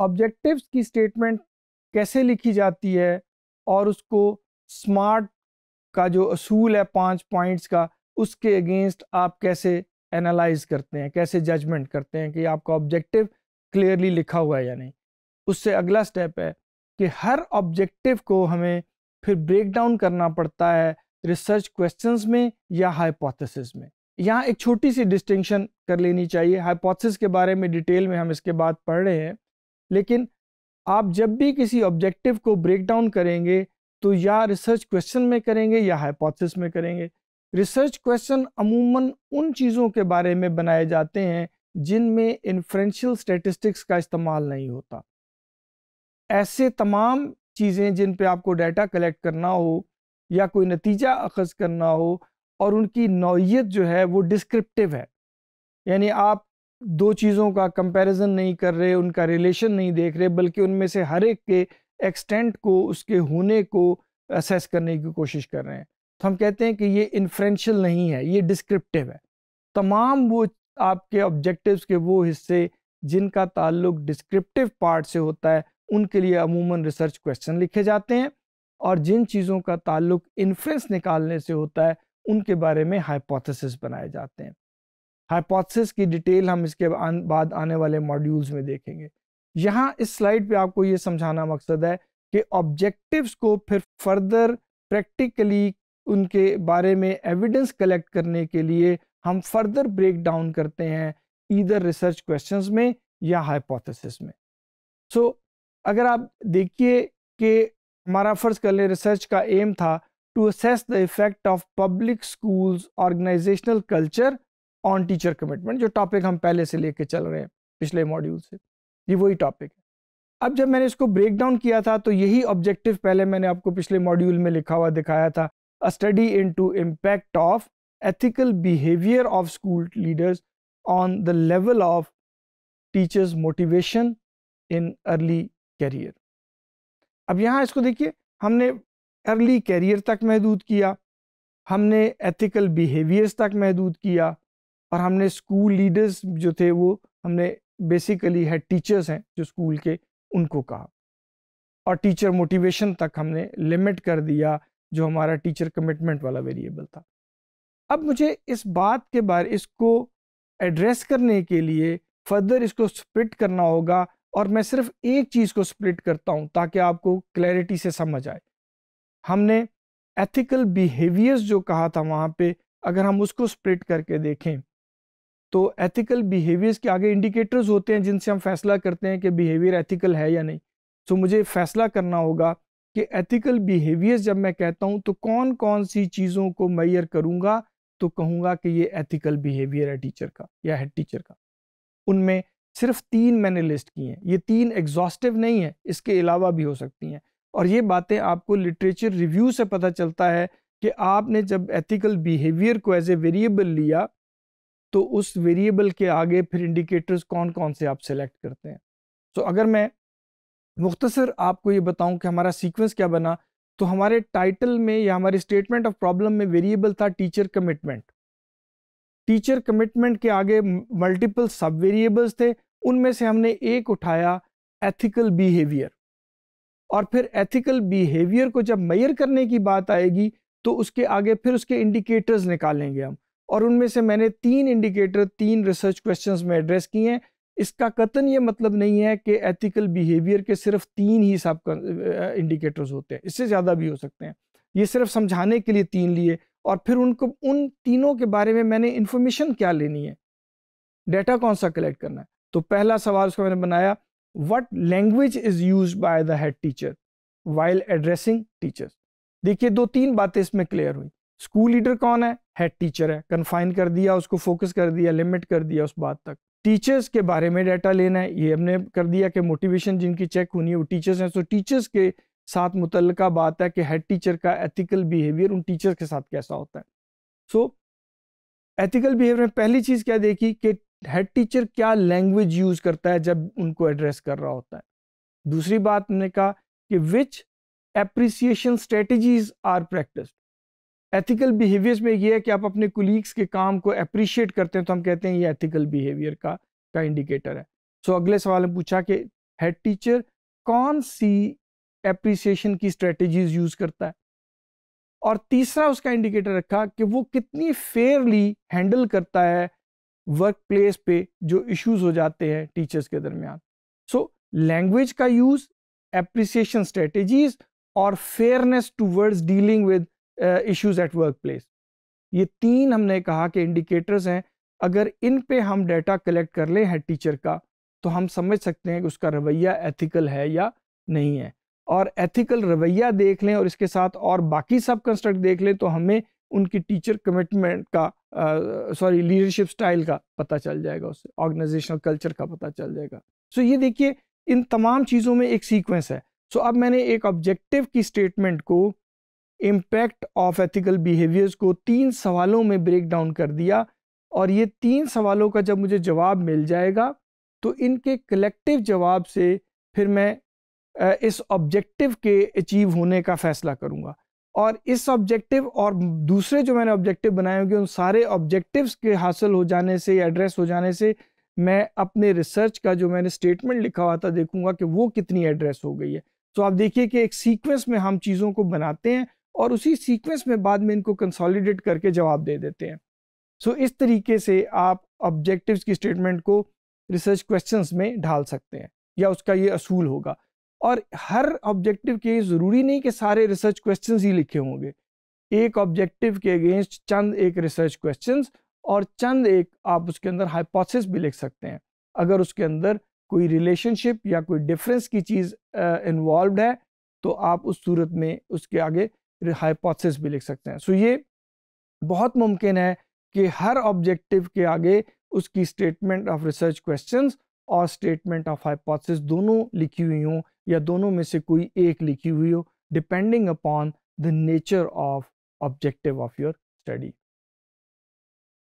objectives की statement कैसे लिखी जाती है और उसको स्मार्ट का जो असूल है पांच पॉइंट्स का उसके अगेंस्ट आप कैसे एनालाइज करते हैं कैसे जजमेंट करते हैं कि आपका ऑब्जेक्टिव क्लियरली लिखा हुआ है या नहीं उससे अगला स्टेप है कि हर ऑब्जेक्टिव को हमें फिर ब्रेक डाउन करना पड़ता है रिसर्च क्वेश्चंस में या हाइपोथेसिस में यहाँ एक छोटी सी डिस्टिंक्शन कर लेनी चाहिए हाइपोथेसिस के बारे में डिटेल में हम इसके बाद पढ़ रहे हैं लेकिन आप जब भी किसी ऑब्जेक्टिव को ब्रेक डाउन करेंगे तो या रिसर्च क्वेश्चन में करेंगे या हाइपोथेसिस में करेंगे रिसर्च क्वेश्चन अमूमन उन चीज़ों के बारे में बनाए जाते हैं जिनमें इन्फ्रेंशियल स्टेटिस्टिक्स का इस्तेमाल नहीं होता ऐसे तमाम चीज़ें जिन पे आपको डाटा कलेक्ट करना हो या कोई नतीजा अखज़ करना हो और उनकी नौीयत जो है वो डिस्क्रिप्टिव है यानी आप दो चीज़ों का कंपैरिजन नहीं कर रहे उनका रिलेशन नहीं देख रहे बल्कि उनमें से हर एक के एक्सटेंट को उसके होने को असेस करने की कोशिश कर रहे हैं तो हम कहते हैं कि ये इन्फ्रेंशल नहीं है ये डिस्क्रिप्टिव है तमाम वो आपके ऑब्जेक्टिव्स के वो हिस्से जिनका ताल्लुक डिस्क्रिप्टिव पार्ट से होता है उनके लिए अमूमन रिसर्च क्वेश्चन लिखे जाते हैं और जिन चीज़ों का ताल्लुक इन्फ्रेंस निकालने से होता है उनके बारे में हाइपोथेसिस बनाए जाते हैं हाइपोथेसिस की डिटेल हम इसके बाद आने वाले मॉड्यूल्स में देखेंगे यहाँ इस स्लाइड पे आपको ये समझाना मकसद है कि ऑब्जेक्टिव्स को फिर फर्दर प्रैक्टिकली उनके बारे में एविडेंस कलेक्ट करने के लिए हम फर्दर ब्रेक डाउन करते हैं इधर रिसर्च क्वेश्चंस में या हाइपोथेसिस में सो so, अगर आप देखिए कि हमारा फर्ज कर ले रिसर्च का एम था to assess the effect of public schools organisational culture on teacher commitment जो टॉपिक हम पहले से लेके चल रहे हैं पिछले मॉड्यूल से ये वही टॉपिक है अब जब मैंने इसको ब्रेक डाउन किया था तो यही ऑब्जेक्टिव पहले मैंने आपको पिछले मॉड्यूल में लिखा हुआ दिखाया था a study into impact of ethical behaviour of school leaders on the level of teachers motivation in early career अब यहाँ इसको देखिए हमने अर्ली कैरियर तक महदूद किया हमने एथिकल बिहेवियर्स तक महदूद किया और हमने स्कूल लीडर्स जो थे वो हमने बेसिकली है टीचर्स हैं जो स्कूल के उनको कहा और टीचर मोटिवेशन तक हमने लिमिट कर दिया जो हमारा टीचर कमिटमेंट वाला वेरिएबल था अब मुझे इस बात के बारे इसको एड्रेस करने के लिए फर्दर इसको स्प्लिट करना होगा और मैं सिर्फ एक चीज़ को स्प्लिट करता हूँ ताकि आपको क्लैरिटी से समझ आए हमने एथिकल बिहेवियर्स जो कहा था वहाँ पे अगर हम उसको स्प्लिट करके देखें तो एथिकल बिहेवियर्स के आगे इंडिकेटर्स होते हैं जिनसे हम फैसला करते हैं कि बिहेवियर एथिकल है या नहीं सो so, मुझे फैसला करना होगा कि एथिकल बिहेवियर्स जब मैं कहता हूँ तो कौन कौन सी चीज़ों को मैयर करूँगा तो कहूँगा कि ये एथिकल बिहेवियर है टीचर का या हेड टीचर का उनमें सिर्फ तीन मैंने लिस्ट की हैं ये तीन एग्जॉस्टिव नहीं है इसके अलावा भी हो सकती हैं और ये बातें आपको लिटरेचर रिव्यू से पता चलता है कि आपने जब एथिकल बिहेवियर को एज ए वेरिएबल लिया तो उस वेरिएबल के आगे फिर इंडिकेटर्स कौन कौन से आप सेलेक्ट करते हैं तो अगर मैं मुख्तसर आपको ये बताऊं कि हमारा सीक्वेंस क्या बना तो हमारे टाइटल में या हमारे स्टेटमेंट ऑफ प्रॉब्लम में वेरिएबल था टीचर कमिटमेंट टीचर कमिटमेंट के आगे मल्टीपल सब वेरिएबल्स थे उनमें से हमने एक उठाया एथिकल बिहेवियर और फिर एथिकल बिहेवियर को जब मैयर करने की बात आएगी तो उसके आगे फिर उसके इंडिकेटर्स निकालेंगे हम और उनमें से मैंने तीन इंडिकेटर तीन रिसर्च क्वेश्चंस में एड्रेस किए हैं इसका कतन ये मतलब नहीं है कि एथिकल बिहेवियर के सिर्फ तीन ही सब इंडिकेटर्स होते हैं इससे ज़्यादा भी हो सकते हैं ये सिर्फ समझाने के लिए तीन लिए और फिर उनको उन तीनों के बारे में मैंने इन्फॉर्मेशन क्या लेनी है डेटा कौन सा कलेक्ट करना है तो पहला सवाल उसका मैंने बनाया what language is use by the head teacher while addressing teachers देखिए दो तीन बातें इसमें क्लियर हुई स्कूल लीडर कौन है हेड टीचर है कन्फाइन कर दिया उसको फोकस कर दिया लिमिट कर दिया उस बात तक टीचर्स के बारे में डाटा लेना है ये हमने कर दिया कि मोटिवेशन जिनकी चेक होनी है वो टीचर्स हैं तो टीचर्स के साथ मुतल बात है कि हेड टीचर का एथिकल बिहेवियर उन टीचर्स के साथ कैसा होता है सो एथिकल बिहेवियर में पहली चीज़ क्या देखी कि हेड टीचर क्या लैंग्वेज यूज़ करता है जब उनको एड्रेस कर रहा होता है दूसरी बात हमने कहा कि which appreciation strategies are practice ethical behaviours में ये है कि आप अपने कुलीग्स के काम को अप्रिशिएट करते हैं तो हम कहते हैं ये एथिकल बिहेवियर का का इंडिकेटर है सो so, अगले सवाल में पूछा कि हेड टीचर कौन सी एप्रिसिएशन की स्ट्रेटजीज यूज करता है और तीसरा उसका इंडिकेटर रखा कि वो कितनी फेयरली हैंडल करता है वर्क प्लेस पे जो इश्यूज हो जाते हैं टीचर्स के दरमियान सो लैंग्वेज का यूज एप्रिसिएशन स्ट्रेटजीज और fairness towards dealing with issues at work place ये तीन हमने कहा कि इंडिकेटर्स हैं अगर इन पे हम डाटा कलेक्ट कर ले हैं टीचर का तो हम समझ सकते हैं कि उसका रवैया एथिकल है या नहीं है और एथिकल रवैया देख लें और इसके साथ और बाकी सब कंस्ट्रक्ट देख लें तो हमें उनकी टीचर कमिटमेंट का सॉरी लीडरशिप स्टाइल का पता चल जाएगा उससे ऑर्गेनाइजेशनल कल्चर का पता चल जाएगा सो so ये देखिए इन तमाम चीज़ों में एक सीक्वेंस है सो so अब मैंने एक ऑब्जेक्टिव की स्टेटमेंट को इम्पैक्ट ऑफ एथिकल बिहेवियर्स को तीन सवालों में ब्रेक डाउन कर दिया और ये तीन सवालों का जब मुझे जवाब मिल जाएगा तो इनके कलेक्टिव जवाब से फिर मैं इस ऑब्जेक्टिव के अचीव होने का फैसला करूँगा और इस ऑब्जेक्टिव और दूसरे जो मैंने ऑब्जेक्टिव बनाए होंगे उन सारे ऑब्जेक्टिव्स के हासिल हो जाने से एड्रेस हो जाने से मैं अपने रिसर्च का जो मैंने स्टेटमेंट लिखा हुआ था देखूंगा कि वो कितनी एड्रेस हो गई है तो आप देखिए कि एक सीक्वेंस में हम चीज़ों को बनाते हैं और उसी सीक्वेंस में बाद में इनको कंसोलिडेट करके जवाब दे देते हैं सो so, इस तरीके से आप ऑब्जेक्टिव्स की स्टेटमेंट को रिसर्च क्वेश्चंस में ढाल सकते हैं या उसका ये असूल होगा और हर ऑब्जेक्टिव के ज़रूरी नहीं कि सारे रिसर्च क्वेश्चंस ही लिखे होंगे एक ऑब्जेक्टिव के अगेंस्ट चंद एक रिसर्च क्वेश्चंस और चंद एक आप उसके अंदर हाइपोथेसिस भी लिख सकते हैं अगर उसके अंदर कोई रिलेशनशिप या कोई डिफरेंस की चीज़ इन्वॉल्व है तो आप उस सूरत में उसके आगे हाइपोथेसिस भी लिख सकते हैं सो ये बहुत मुमकिन है कि हर ऑब्जेक्टिव के आगे उसकी स्टेटमेंट ऑफ रिसर्च क्वेश्चन और स्टेटमेंट ऑफ हाइपोथेसिस दोनों लिखी हुई हों या दोनों में से कोई एक लिखी हुई हो depending upon the nature of objective of your study